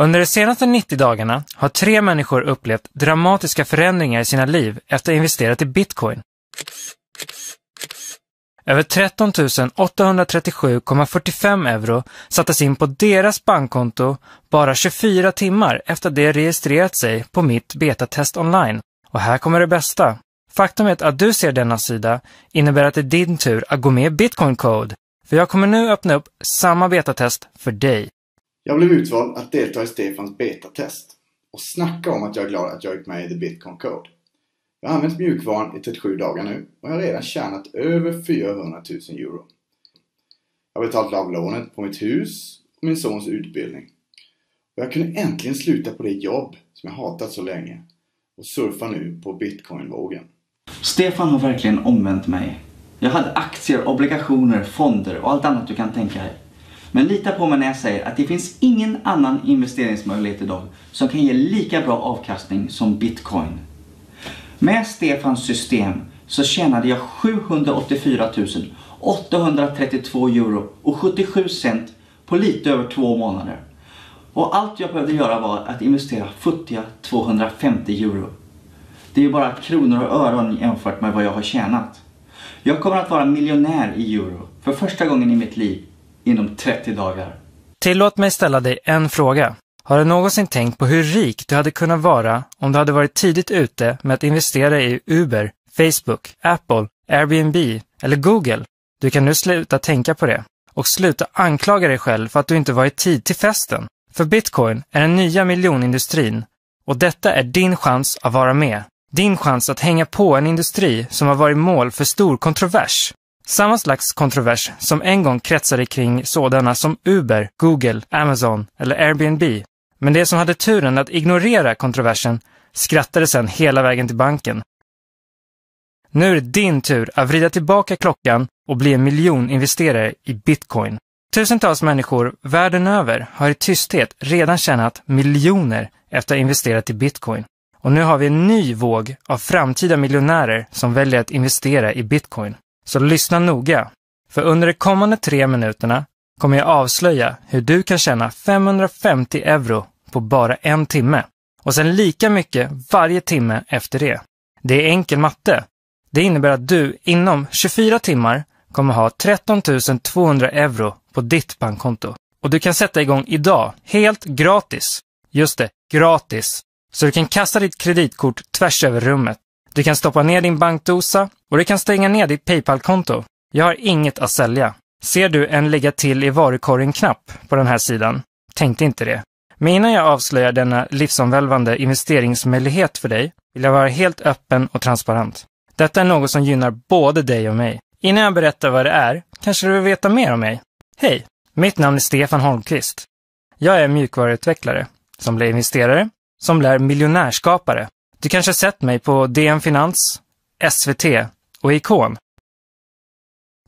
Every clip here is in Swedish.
Under de senaste 90 dagarna har tre människor upplevt dramatiska förändringar i sina liv efter att ha investerat i bitcoin. Över 13 837,45 euro sattes in på deras bankkonto bara 24 timmar efter att de registrerat sig på mitt betatest online. Och här kommer det bästa. Faktumet att du ser denna sida innebär att det är din tur att gå med i Bitcoin Code. För jag kommer nu öppna upp samma betatest för dig. Jag blev utvald att delta i Stefans betatest. Och snacka om att jag är glad att jag gick med i The Bitcoin Code. Jag har använt mjukvaran i 37 dagar nu och jag har redan tjänat över 400 000 euro. Jag har betalat av lånet på mitt hus och min sons utbildning. Och jag kunde äntligen sluta på det jobb som jag hatat så länge och surfa nu på bitcoinvågen. Stefan har verkligen omvänt mig. Jag hade aktier, obligationer, fonder och allt annat du kan tänka dig. Men lita på mig när jag säger att det finns ingen annan investeringsmöjlighet idag som kan ge lika bra avkastning som bitcoin. Med Stefans system så tjänade jag 784 832 euro och 77 cent på lite över två månader. Och allt jag behövde göra var att investera futtiga 250 euro. Det är ju bara kronor och öron jämfört med vad jag har tjänat. Jag kommer att vara miljonär i euro för första gången i mitt liv inom 30 dagar. Tillåt mig ställa dig en fråga. Har du någonsin tänkt på hur rik du hade kunnat vara om du hade varit tidigt ute med att investera i Uber, Facebook, Apple, Airbnb eller Google? Du kan nu sluta tänka på det och sluta anklaga dig själv för att du inte varit i tid till festen. För bitcoin är den nya miljonindustrin och detta är din chans att vara med. Din chans att hänga på en industri som har varit mål för stor kontrovers. Samma slags kontrovers som en gång kretsade kring sådana som Uber, Google, Amazon eller Airbnb. Men de som hade turen att ignorera kontroversen skrattade sedan hela vägen till banken. Nu är det din tur att vrida tillbaka klockan och bli en miljoninvesterare i bitcoin. Tusentals människor världen över har i tysthet redan tjänat miljoner efter att ha investerat i bitcoin. Och nu har vi en ny våg av framtida miljonärer som väljer att investera i bitcoin. Så lyssna noga, för under de kommande tre minuterna kommer jag avslöja hur du kan tjäna 550 euro på bara en timme och sen lika mycket varje timme efter det. Det är enkel matte. Det innebär att du inom 24 timmar kommer ha 13 200 euro på ditt bankkonto. Och du kan sätta igång idag, helt gratis. Just det, gratis. Så du kan kasta ditt kreditkort tvärs över rummet du kan stoppa ner din bankdosa och du kan stänga ner ditt Paypal-konto. Jag har inget att sälja. Ser du en lägga till i varukorgen-knapp på den här sidan? Tänkte inte det. Men innan jag avslöjar denna livsomvälvande investeringsmöjlighet för dig vill jag vara helt öppen och transparent. Detta är något som gynnar både dig och mig. Innan jag berättar vad det är, kanske du vill veta mer om mig? Hej! Mitt namn är Stefan Holmqvist. Jag är mjukvaruutvecklare, som blir investerare, som blir miljonärskapare du kanske har sett mig på DN Finans, SVT och Ikon.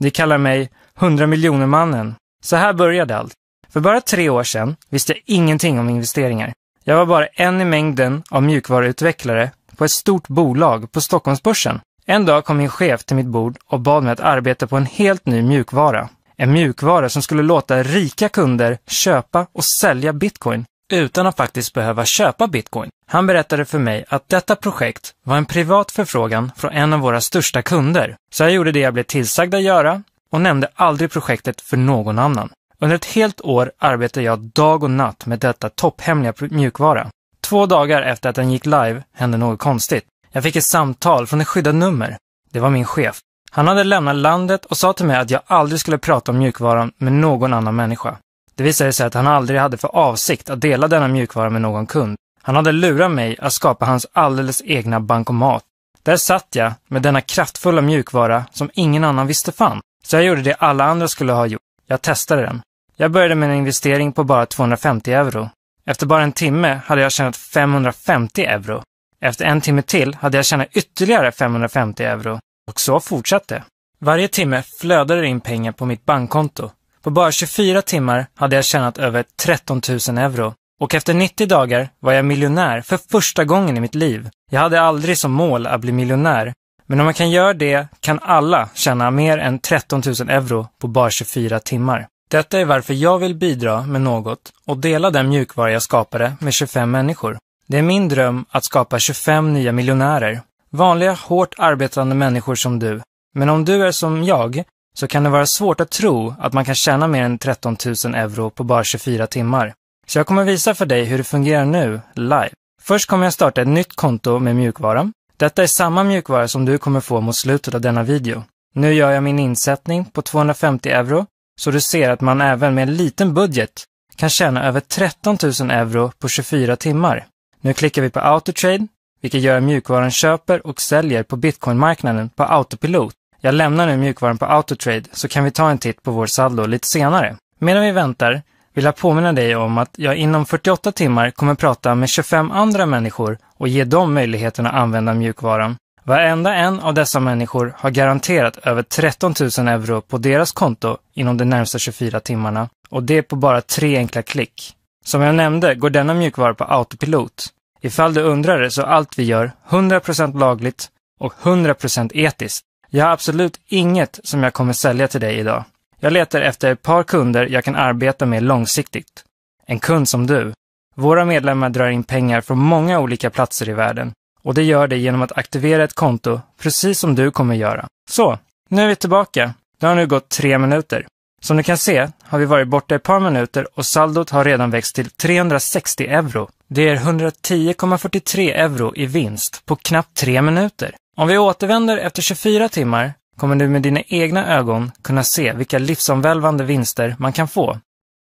De kallar mig 100 miljoner mannen. Så här började allt. För bara tre år sedan visste jag ingenting om investeringar. Jag var bara en i mängden av mjukvaruutvecklare på ett stort bolag på Stockholmsbörsen. En dag kom min chef till mitt bord och bad mig att arbeta på en helt ny mjukvara. En mjukvara som skulle låta rika kunder köpa och sälja bitcoin utan att faktiskt behöva köpa bitcoin. Han berättade för mig att detta projekt var en privat förfrågan från en av våra största kunder. Så jag gjorde det jag blev tillsagd att göra och nämnde aldrig projektet för någon annan. Under ett helt år arbetade jag dag och natt med detta topphemliga mjukvara. Två dagar efter att den gick live hände något konstigt. Jag fick ett samtal från ett skyddat nummer. Det var min chef. Han hade lämnat landet och sa till mig att jag aldrig skulle prata om mjukvaran med någon annan människa. Det visade sig att han aldrig hade för avsikt att dela denna mjukvara med någon kund. Han hade lurat mig att skapa hans alldeles egna bankomat. Där satt jag med denna kraftfulla mjukvara som ingen annan visste fann. Så jag gjorde det alla andra skulle ha gjort. Jag testade den. Jag började med en investering på bara 250 euro. Efter bara en timme hade jag tjänat 550 euro. Efter en timme till hade jag tjänat ytterligare 550 euro. Och så fortsatte. Varje timme flödade det in pengar på mitt bankkonto på bara 24 timmar hade jag tjänat över 13 000 euro. Och efter 90 dagar var jag miljonär för första gången i mitt liv. Jag hade aldrig som mål att bli miljonär. Men om man kan göra det kan alla tjäna mer än 13 000 euro på bara 24 timmar. Detta är varför jag vill bidra med något och dela den mjukvara jag skapade med 25 människor. Det är min dröm att skapa 25 nya miljonärer. Vanliga, hårt arbetande människor som du. Men om du är som jag, så kan det vara svårt att tro att man kan tjäna mer än 13 000 euro på bara 24 timmar. Så jag kommer visa för dig hur det fungerar nu, live. Först kommer jag starta ett nytt konto med mjukvaran. Detta är samma mjukvara som du kommer få mot slutet av denna video. Nu gör jag min insättning på 250 euro, så du ser att man även med en liten budget kan tjäna över 13 000 euro på 24 timmar. Nu klickar vi på Autotrade, vilket gör att mjukvaran köper och säljer på bitcoinmarknaden på autopilot. Jag lämnar nu mjukvaran på Autotrade så kan vi ta en titt på vår saldo lite senare. Medan vi väntar vill jag påminna dig om att jag inom 48 timmar kommer prata med 25 andra människor och ge dem möjligheten att använda mjukvaran. Varenda en av dessa människor har garanterat över 13 000 euro på deras konto inom de närmsta 24 timmarna och det på bara tre enkla klick. Som jag nämnde går denna mjukvara på autopilot. Ifall du undrar det så är allt vi gör 100% lagligt och 100% etiskt. Jag har absolut inget som jag kommer sälja till dig idag. Jag letar efter ett par kunder jag kan arbeta med långsiktigt. En kund som du. Våra medlemmar drar in pengar från många olika platser i världen och det gör det genom att aktivera ett konto, precis som du kommer göra. Så, nu är vi tillbaka. Det har nu gått tre minuter. Som du kan se har vi varit borta ett par minuter och saldot har redan växt till 360 euro. Det är 110,43 euro i vinst på knappt tre minuter. Om vi återvänder efter 24 timmar kommer du med dina egna ögon kunna se vilka livsomvälvande vinster man kan få.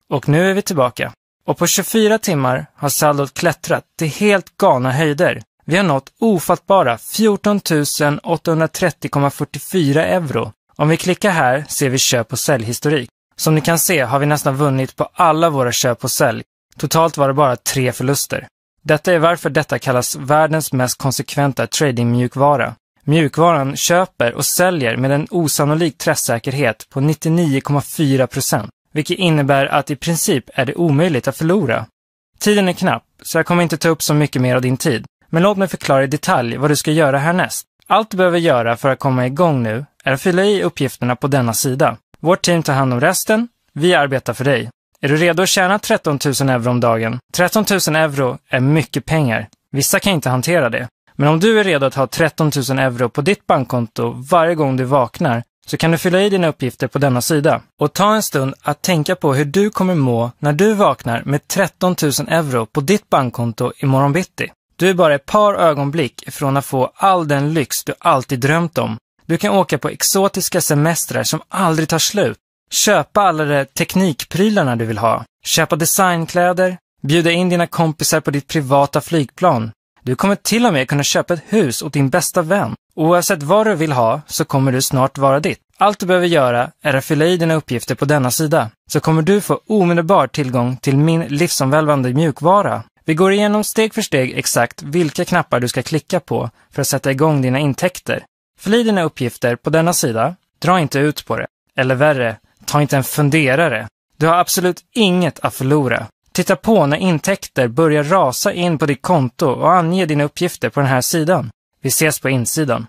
Och nu är vi tillbaka. Och på 24 timmar har saldot klättrat till helt galna höjder. Vi har nått ofattbara 14 830,44 euro. Om vi klickar här ser vi köp och säljhistorik. Som ni kan se har vi nästan vunnit på alla våra köp och sälj. Totalt var det bara tre förluster. Detta är varför detta kallas världens mest konsekventa tradingmjukvara. Mjukvaran köper och säljer med en osannolik träffsäkerhet på 99,4 procent, vilket innebär att i princip är det omöjligt att förlora. Tiden är knapp, så jag kommer inte ta upp så mycket mer av din tid. Men låt mig förklara i detalj vad du ska göra härnäst. Allt du behöver göra för att komma igång nu är att fylla i uppgifterna på denna sida. Vårt team tar hand om resten. Vi arbetar för dig. Är du redo att tjäna 13 000 euro om dagen? 13 000 euro är mycket pengar. Vissa kan inte hantera det. Men om du är redo att ha 13 000 euro på ditt bankkonto varje gång du vaknar så kan du fylla i dina uppgifter på denna sida. Och ta en stund att tänka på hur du kommer må när du vaknar med 13 000 euro på ditt bankkonto imorgon bitti. Du är bara ett par ögonblick ifrån att få all den lyx du alltid drömt om. Du kan åka på exotiska semestrar som aldrig tar slut köpa alla de teknikprylarna du vill ha, köpa designkläder, bjuda in dina kompisar på ditt privata flygplan. Du kommer till och med kunna köpa ett hus åt din bästa vän. Oavsett vad du vill ha så kommer du snart vara ditt. Allt du behöver göra är att fylla i dina uppgifter på denna sida, så kommer du få omedelbar tillgång till min livsomvälvande mjukvara. Vi går igenom steg för steg exakt vilka knappar du ska klicka på för att sätta igång dina intäkter. Fyll i dina uppgifter på denna sida, dra inte ut på det. Eller värre, ta inte en funderare. Du har absolut inget att förlora. Titta på när intäkter börjar rasa in på ditt konto och ange dina uppgifter på den här sidan. Vi ses på insidan.